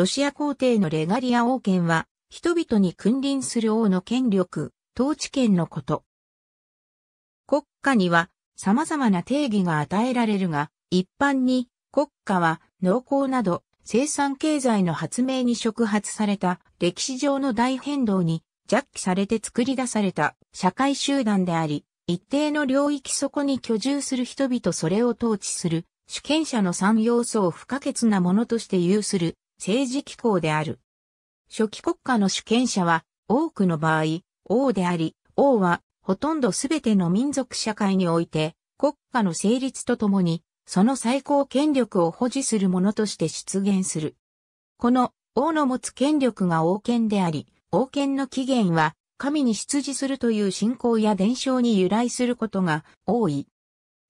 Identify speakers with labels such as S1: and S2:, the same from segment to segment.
S1: ロシア皇帝のレガリア王権は、人々に君臨する王の権力、統治権のこと。国家には様々な定義が与えられるが、一般に国家は農耕など生産経済の発明に触発された歴史上の大変動に弱気されて作り出された社会集団であり、一定の領域そこに居住する人々それを統治する主権者の三要素を不可欠なものとして有する政治機構である。初期国家の主権者は多くの場合、王であり、王はほとんどすべての民族社会において国家の成立とともにその最高権力を保持するものとして出現する。この王の持つ権力が王権であり、王権の起源は神に出自するという信仰や伝承に由来することが多い。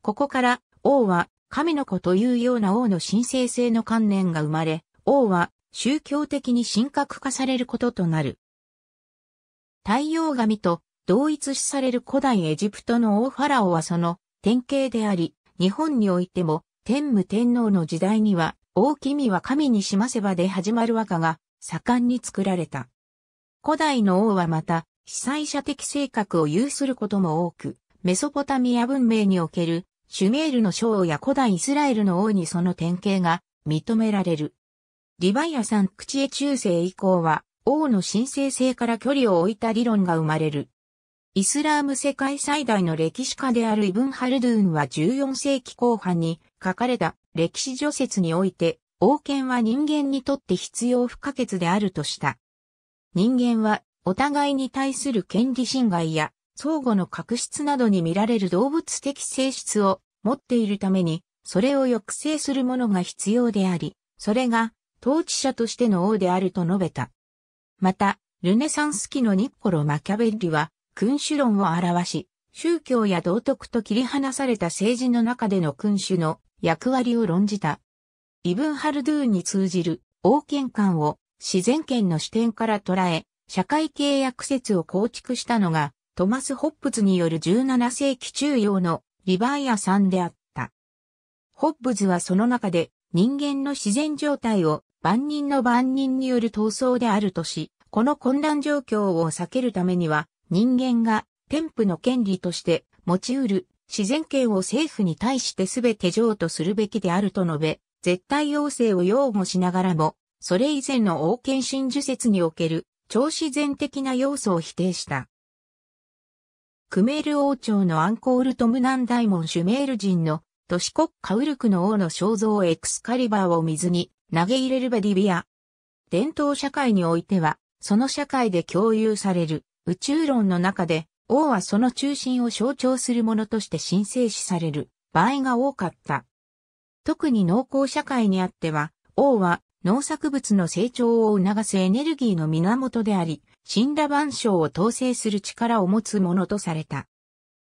S1: ここから王は神の子というような王の神聖性の観念が生まれ、王は宗教的に神格化されることとなる。太陽神と同一視される古代エジプトの王ファラオはその典型であり、日本においても天武天皇の時代には王君は神にしませばで始まる和歌が盛んに作られた。古代の王はまた被災者的性格を有することも多く、メソポタミア文明におけるシュメールの将や古代イスラエルの王にその典型が認められる。リァイアさん口へ中世以降は、王の神聖性から距離を置いた理論が生まれる。イスラーム世界最大の歴史家であるイブン・ハルドゥーンは14世紀後半に書かれた歴史除説において、王権は人間にとって必要不可欠であるとした。人間はお互いに対する権利侵害や相互の確執などに見られる動物的性質を持っているために、それを抑制するものが必要であり、それが統治者としての王であると述べた。また、ルネサンス期のニッコロ・マキャベッリは、君主論を表し、宗教や道徳と切り離された政治の中での君主の役割を論じた。イブンハルドゥーンに通じる王権観を自然権の視点から捉え、社会契約説を構築したのが、トマス・ホップズによる17世紀中央のリバイアさんであった。ホップズはその中で人間の自然状態を万人の万人による闘争であるとし、この混乱状況を避けるためには、人間が天賦の権利として持ち得る自然権を政府に対して全て譲渡するべきであると述べ、絶対要請を擁護しながらも、それ以前の王権真珠説における超自然的な要素を否定した。クメール王朝のアンコールトムナンダイモンシュメール人の都市国家ウルクの王の肖像エクスカリバーを水に投げ入れるべディビア。伝統社会においては、その社会で共有される宇宙論の中で、王はその中心を象徴するものとして神聖視される場合が多かった。特に農耕社会にあっては、王は農作物の成長を促すエネルギーの源であり、神羅万象を統制する力を持つものとされた。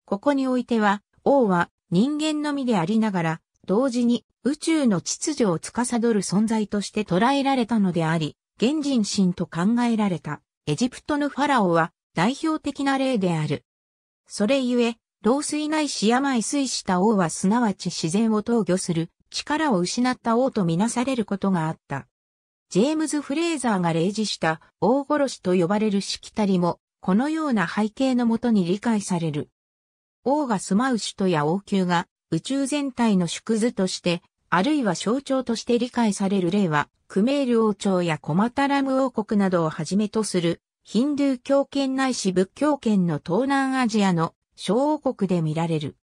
S1: ここにおいては、王は人間のみでありながら、同時に宇宙の秩序を司る存在として捉えられたのであり、現人神と考えられたエジプトのファラオは代表的な例である。それゆえ、老衰ないし病衰した王はすなわち自然を投与する力を失った王とみなされることがあった。ジェームズ・フレーザーが例示した大殺しと呼ばれるしきたりも、このような背景のもとに理解される。王が住まう首都や王宮が宇宙全体の縮図としてあるいは象徴として理解される例は、クメール王朝やコマタラム王国などをはじめとする、ヒンドゥー教圏内いし仏教圏の東南アジアの小王国で見られる。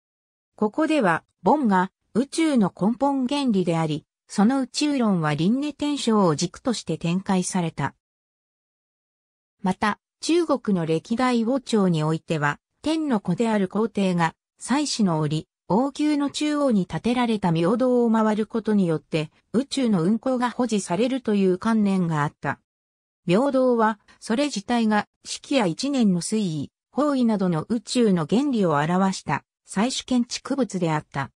S1: ここでは、ボンが宇宙の根本原理であり、その宇宙論は輪廻転生を軸として展開された。また、中国の歴代王朝においては、天の子である皇帝が、祭祀の折、王宮の中央に建てられた明堂を回ることによって宇宙の運行が保持されるという観念があった。明堂は、それ自体が四季や一年の推移、方位などの宇宙の原理を表した最主建築物であった。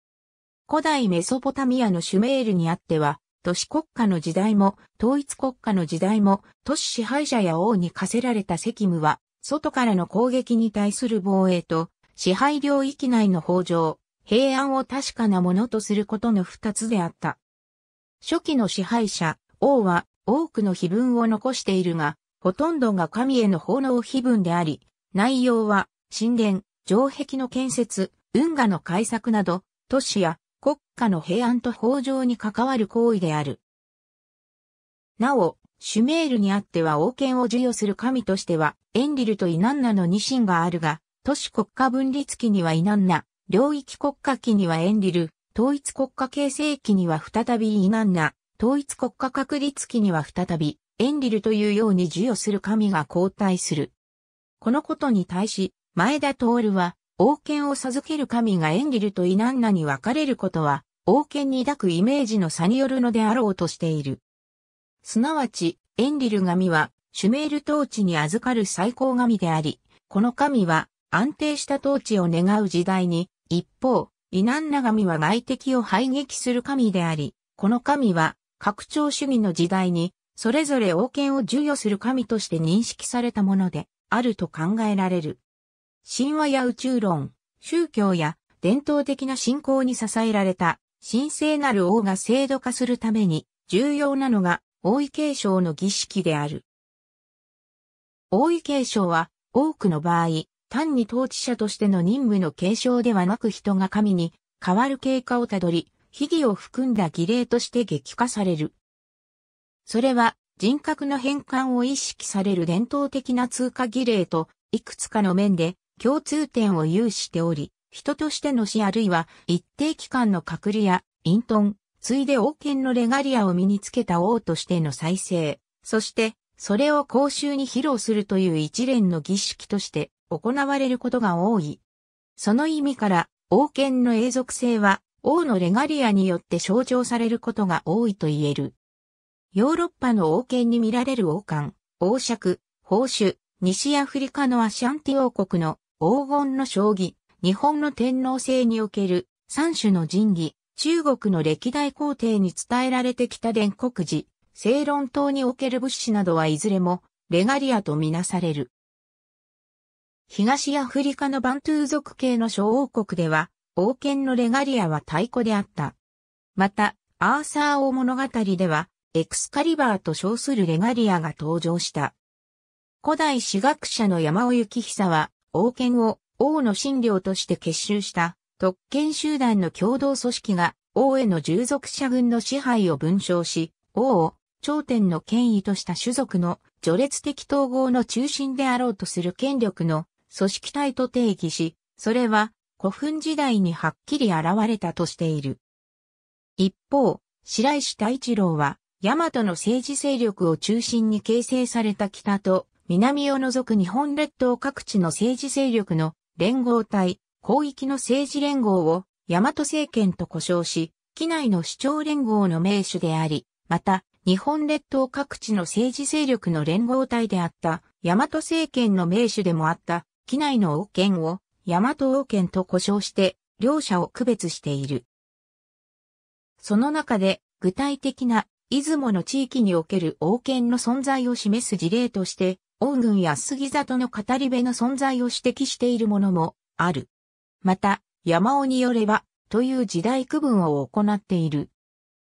S1: 古代メソポタミアのシュメールにあっては、都市国家の時代も、統一国家の時代も、都市支配者や王に課せられた責務は、外からの攻撃に対する防衛と、支配領域内の法上、平安を確かなものとすることの二つであった。初期の支配者、王は多くの碑文を残しているが、ほとんどが神への奉納碑文であり、内容は神殿、城壁の建設、運河の開削など、都市や国家の平安と法上に関わる行為である。なお、シュメールにあっては王権を授与する神としては、エンリルとイナンナの二神があるが、都市国家分立期にはイナンナ、領域国家期にはエンリル、統一国家形成期には再びイナンナ、統一国家確立期には再び、エンリルというように授与する神が交代する。このことに対し、前田徹は、王権を授ける神がエンリルとイナンナに分かれることは、王権に抱くイメージの差によるのであろうとしている。すなわち、エンリル神は、シュメール統治に預かる最高神であり、この神は安定した統治を願う時代に一方、イナンナは外敵を排撃する神であり、この神は、拡張主義の時代に、それぞれ王権を授与する神として認識されたもので、あると考えられる。神話や宇宙論、宗教や伝統的な信仰に支えられた、神聖なる王が制度化するために、重要なのが、王位継承の儀式である。王位継承は、多くの場合、単に統治者としての任務の継承ではなく人が神に変わる経過をたどり、秘義を含んだ儀礼として激化される。それは人格の変換を意識される伝統的な通過儀礼といくつかの面で共通点を有しており、人としての死あるいは一定期間の隔離や隠遁、ついで王権のレガリアを身につけた王としての再生、そしてそれを公衆に披露するという一連の儀式として行われることが多い。その意味から、王権の永続性は、王のレガリアによって象徴されることが多いと言える。ヨーロッパの王権に見られる王冠、王爵、宝珠、西アフリカのアシャンティ王国の黄金の将棋、日本の天皇制における三種の神器、中国の歴代皇帝に伝えられてきた伝国寺、正論島における物資などはいずれもレガリアとみなされる。東アフリカのバントゥー族系の小王国では、王権のレガリアは太鼓であった。また、アーサー王物語では、エクスカリバーと称するレガリアが登場した。古代史学者の山尾幸久は、王権を王の信領として結集した特権集団の共同組織が王への従属者軍の支配を文章し、王を頂点の権威とした種族の序列的統合の中心であろうとする権力の組織体と定義し、それは古墳時代にはっきり現れたとしている。一方、白石太一郎は、大和の政治勢力を中心に形成された北と南を除く日本列島各地の政治勢力の連合体、広域の政治連合を大和政権と呼称し、機内の市長連合の名手であり、また、日本列島各地の政治勢力の連合体であった、大和政権の名手でもあった、機内の王権を大和王権と呼称して、両者を区別している。その中で、具体的な出雲の地域における王権の存在を示す事例として、王軍や杉里の語り部の存在を指摘しているものもある。また、山尾によれば、という時代区分を行っている。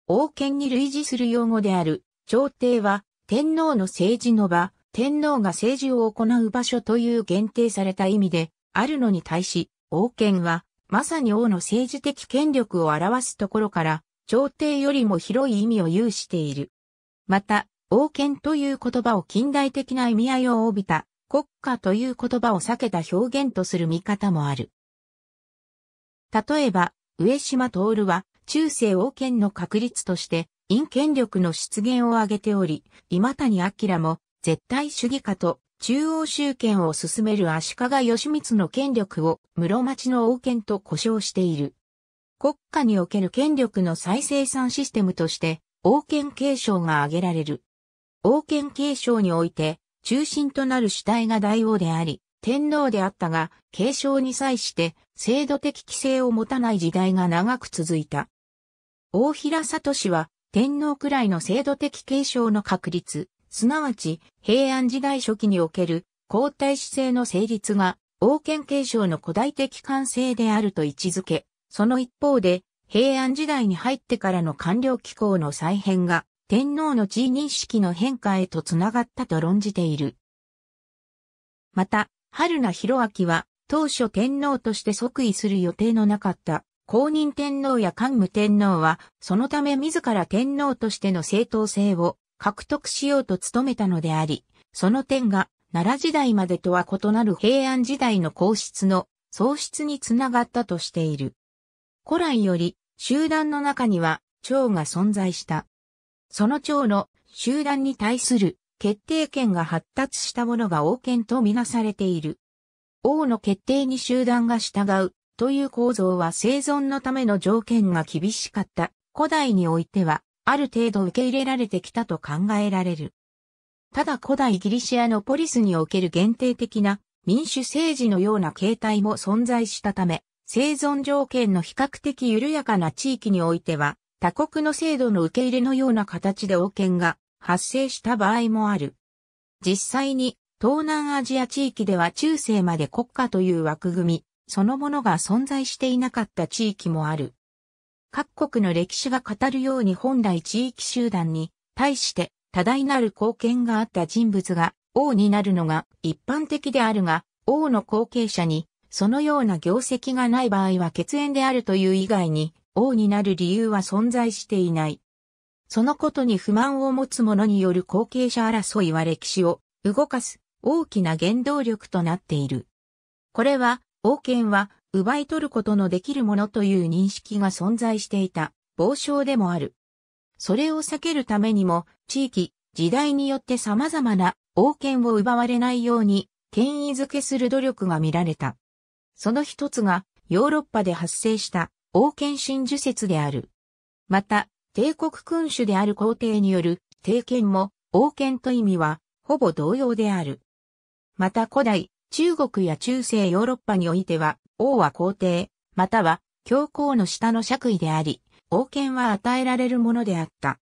S1: 王権に類似する用語である、朝廷は、天皇の政治の場、天皇が政治を行う場所という限定された意味であるのに対し、王権は、まさに王の政治的権力を表すところから、朝廷よりも広い意味を有している。また、王権という言葉を近代的な意味合いを帯びた、国家という言葉を避けた表現とする見方もある。例えば、上島徹は、中世王権の確立として、陰権力の出現を挙げており、今谷明も、絶対主義化と中央集権を進める足利義満の権力を室町の王権と呼称している。国家における権力の再生産システムとして王権継承が挙げられる。王権継承において中心となる主体が大王であり、天皇であったが、継承に際して制度的規制を持たない時代が長く続いた。大平氏は天皇くらいの制度的継承の確立、すなわち平安時代初期における皇太子制の成立が王権継承の古代的完成であると位置づけ、その一方で平安時代に入ってからの官僚機構の再編が天皇の地位認識の変化へとつながったと論じている。また、春名弘明は当初天皇として即位する予定のなかった公認天皇や官武天皇はそのため自ら天皇としての正当性を獲得しようと努めたのであり、その点が奈良時代までとは異なる平安時代の皇室の喪失につながったとしている。古来より集団の中には蝶が存在した。その蝶の集団に対する決定権が発達したものが王権とみなされている。王の決定に集団が従うという構造は生存のための条件が厳しかった。古代においてはある程度受け入れられてきたと考えられる。ただ古代ギリシアのポリスにおける限定的な民主政治のような形態も存在したため、生存条件の比較的緩やかな地域においては、他国の制度の受け入れのような形で王権が発生した場合もある。実際に東南アジア地域では中世まで国家という枠組みそのものが存在していなかった地域もある。各国の歴史が語るように本来地域集団に対して多大なる貢献があった人物が王になるのが一般的であるが、王の後継者にそのような業績がない場合は血縁であるという以外に王になる理由は存在していない。そのことに不満を持つ者による後継者争いは歴史を動かす大きな原動力となっている。これは王権は奪い取ることのできるものという認識が存在していた、傍証でもある。それを避けるためにも、地域、時代によって様々な王権を奪われないように、権威づけする努力が見られた。その一つが、ヨーロッパで発生した王権真珠説である。また、帝国君主である皇帝による帝権も王権と意味はほぼ同様である。また古代、中国や中世ヨーロッパにおいては、王は皇帝、または教皇の下の爵位であり、王権は与えられるものであった。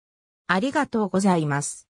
S1: ありがとうございます。